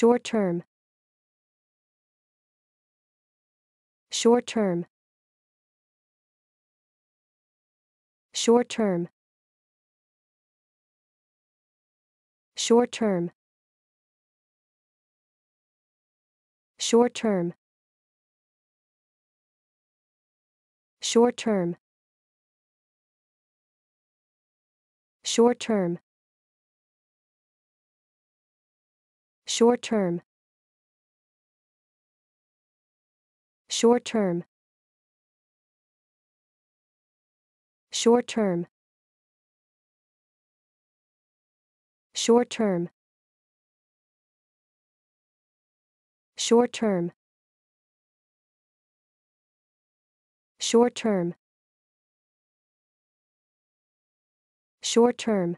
short term short term short term short term short term short term short term short term short term short term short term short term short term short term